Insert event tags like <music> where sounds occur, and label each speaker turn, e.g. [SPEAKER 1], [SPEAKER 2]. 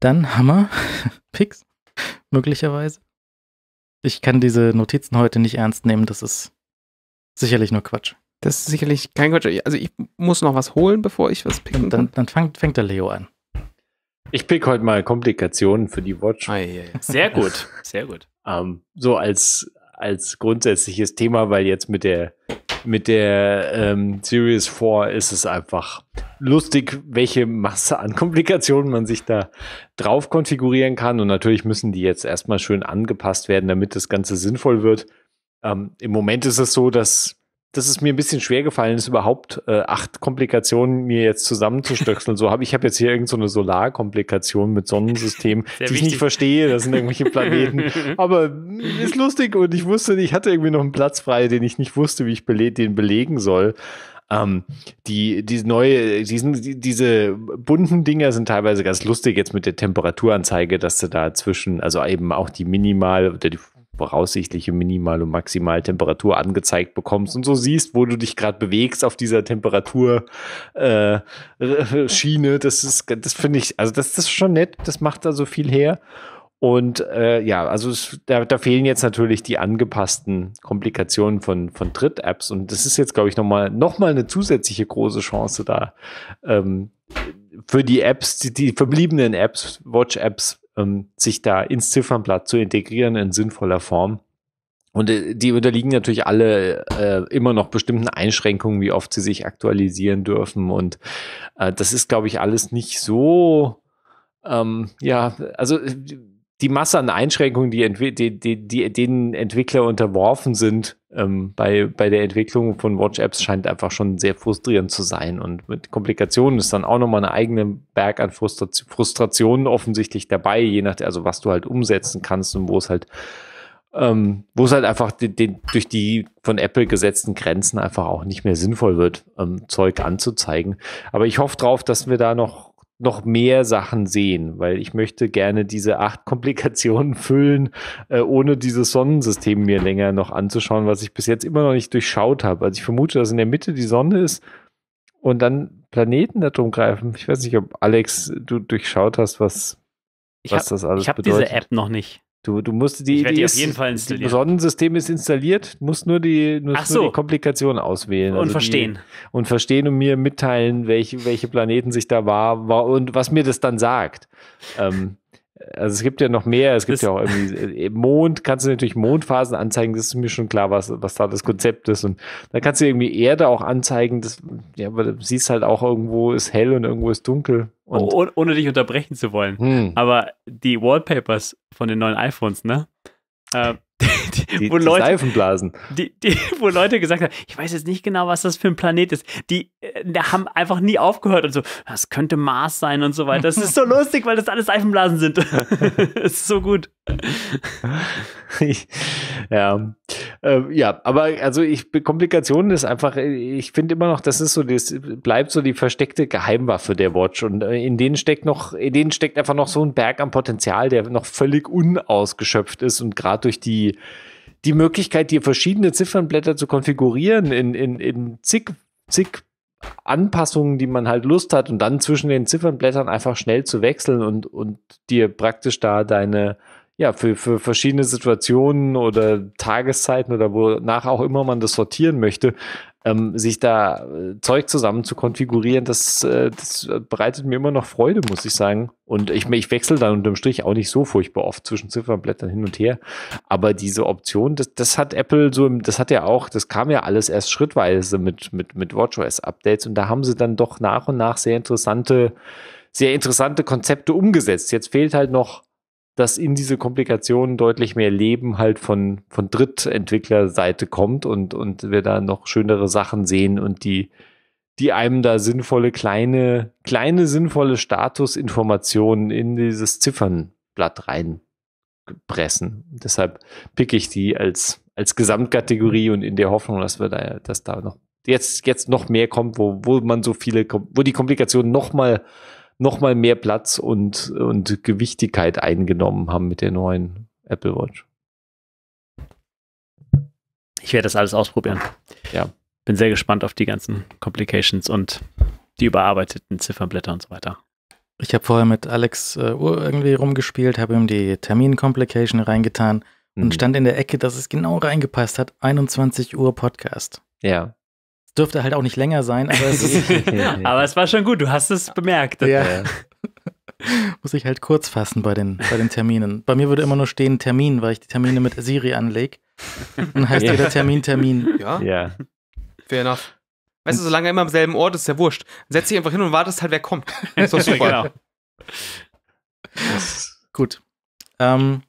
[SPEAKER 1] Dann Hammer, Picks, <laughs> möglicherweise. Ich kann diese Notizen heute nicht ernst nehmen, das ist sicherlich nur Quatsch. Das ist sicherlich kein Quatsch. Also ich muss noch was holen, bevor ich was picken dann, kann. Dann fängt, fängt der Leo an. Ich pick heute mal Komplikationen für die Watch. Ah, ja, ja. Sehr gut, sehr gut. Ähm, so als, als grundsätzliches Thema, weil jetzt mit der mit der ähm, Series 4 ist es einfach lustig, welche Masse an <laughs> Komplikationen man sich da drauf konfigurieren kann. Und natürlich müssen die jetzt erstmal schön angepasst werden, damit das Ganze sinnvoll wird. Ähm, Im Moment ist es so, dass dass es mir ein bisschen schwer gefallen ist, überhaupt äh, acht Komplikationen mir jetzt zusammenzustöckseln. so habe ich habe jetzt hier irgendeine so Solarkomplikation mit Sonnensystem, Sehr die wichtig. ich nicht verstehe. Das sind irgendwelche Planeten. <laughs> Aber mm, ist lustig und ich wusste, ich hatte irgendwie noch einen Platz frei, den ich nicht wusste, wie ich bele den belegen soll. Ähm, die, diese neue, diesen, die, diese bunten Dinger sind teilweise ganz lustig jetzt mit der Temperaturanzeige, dass du da zwischen, also eben auch die minimal oder die voraussichtliche Minimal- und Maximaltemperatur angezeigt bekommst und so siehst, wo du dich gerade bewegst auf dieser Temperaturschiene. Äh, <laughs> das ist, das finde ich, also das, das ist schon nett, das macht da so viel her. Und äh, ja, also es, da, da, fehlen jetzt natürlich die angepassten Komplikationen von, von Dritt-Apps. Und das ist jetzt, glaube ich, nochmal noch mal eine zusätzliche große Chance da ähm, für die Apps, die, die verbliebenen Apps, Watch-Apps ähm, sich da ins Ziffernblatt zu integrieren in sinnvoller Form. Und äh, die unterliegen natürlich alle äh, immer noch bestimmten Einschränkungen, wie oft sie sich aktualisieren dürfen. Und äh, das ist, glaube ich, alles nicht so, ähm, ja, also äh, die Masse an Einschränkungen, die, Entwi die, die, die denen Entwickler unterworfen sind ähm, bei, bei der Entwicklung von Watch-Apps, scheint einfach schon sehr frustrierend zu sein. Und mit Komplikationen ist dann auch nochmal ein eigener Berg an Frustra Frustrationen offensichtlich dabei, je nachdem, also was du halt umsetzen kannst und wo es halt ähm, wo es halt einfach den, den, durch die von Apple gesetzten Grenzen einfach auch nicht mehr sinnvoll wird, ähm, Zeug anzuzeigen. Aber ich hoffe drauf, dass wir da noch noch mehr Sachen sehen, weil ich möchte gerne diese acht <laughs> Komplikationen füllen, äh, ohne dieses Sonnensystem mir länger noch anzuschauen, was ich bis jetzt immer noch nicht durchschaut habe. Also ich vermute, dass in der Mitte die Sonne ist und dann Planeten da drum greifen. Ich weiß nicht, ob Alex, du durchschaut hast, was, ich was hab, das alles ich hab bedeutet. Ich habe diese App noch nicht. Du, du musst die, die, die auf jeden Fall installieren. Das Sonnensystem ist installiert, musst nur die, nur, so. die Komplikation auswählen. Und also verstehen. Die, und verstehen und mir mitteilen, welche, welche Planeten sich da war, war und was mir das dann sagt. ähm, also es gibt ja noch mehr, es gibt das ja auch irgendwie äh, äh, Mond, kannst du natürlich Mondphasen anzeigen, das ist mir schon klar, was, was da das Konzept ist. Und dann kannst du irgendwie Erde auch anzeigen, das, ja, aber du siehst halt auch, irgendwo ist hell und irgendwo ist dunkel. Und oh, ohne dich unterbrechen zu wollen. Hm. Aber die Wallpapers von den neuen iPhones, ne? Äh, <laughs> die, wo die Leute, Seifenblasen. Die, die, wo Leute gesagt haben, ich weiß jetzt nicht genau, was das für ein Planet ist. Die, die äh, haben einfach nie aufgehört und so, das könnte Mars sein und so weiter. Das ist so <laughs> lustig, weil das alles Seifenblasen sind. <laughs> das ist so gut. <laughs> ja. Ähm, ja, aber also ich Komplikationen ist einfach, ich finde immer noch, das ist so, das bleibt so die versteckte Geheimwaffe der Watch und äh, in denen steckt noch, in denen steckt einfach noch so ein Berg an Potenzial, der noch völlig unausgeschöpft ist und gerade durch die die Möglichkeit, dir verschiedene Ziffernblätter zu konfigurieren in, in, in zig, zig Anpassungen, die man halt Lust hat und dann zwischen den Ziffernblättern einfach schnell zu wechseln und, und dir praktisch da deine, ja, für, für verschiedene Situationen oder Tageszeiten oder wonach auch immer man das sortieren möchte, ähm, sich da äh, Zeug zusammen zu konfigurieren, das, äh, das bereitet mir immer noch Freude, muss ich sagen. Und ich, ich wechsle dann unterm Strich auch nicht so furchtbar oft zwischen Ziffernblättern hin und her. Aber diese Option, das, das hat Apple so, im, das hat ja auch, das kam ja alles erst schrittweise mit, mit, mit WatchOS-Updates und da haben sie dann doch nach und nach sehr interessante, sehr interessante Konzepte umgesetzt. Jetzt fehlt halt noch dass in diese Komplikationen deutlich mehr Leben halt von, von Drittentwicklerseite kommt und, und wir da noch schönere Sachen sehen und die, die einem da sinnvolle, kleine, kleine sinnvolle Statusinformationen in dieses Ziffernblatt reinpressen. Deshalb picke ich die als, als Gesamtkategorie und in der Hoffnung, dass wir da, dass da noch jetzt, jetzt noch mehr kommt, wo, wo man so viele, wo die Komplikationen noch mal nochmal mehr Platz und, und Gewichtigkeit eingenommen haben mit der neuen Apple Watch. Ich werde das alles ausprobieren. Ja. Bin sehr gespannt auf die ganzen Complications und die überarbeiteten Ziffernblätter und so weiter. Ich habe vorher mit Alex äh, irgendwie rumgespielt, habe ihm die Termin-Complication reingetan mhm. und stand in der Ecke, dass es genau reingepasst hat. 21 Uhr Podcast. Ja. Es dürfte halt auch nicht länger sein, aber es, <laughs> aber es war schon gut, du hast es bemerkt. Ja. <laughs> Muss ich halt kurz fassen bei den, bei den Terminen. Bei mir würde immer nur stehen Termin, weil ich die Termine mit Siri anlege. Dann heißt ja. jeder Termin Termin. Ja. ja. Fair enough. Weißt du, solange er immer am selben Ort ist, ist ja wurscht. Setz dich einfach hin und wartest halt, wer kommt. Das <laughs> ist doch super. genau. Gut. Ähm,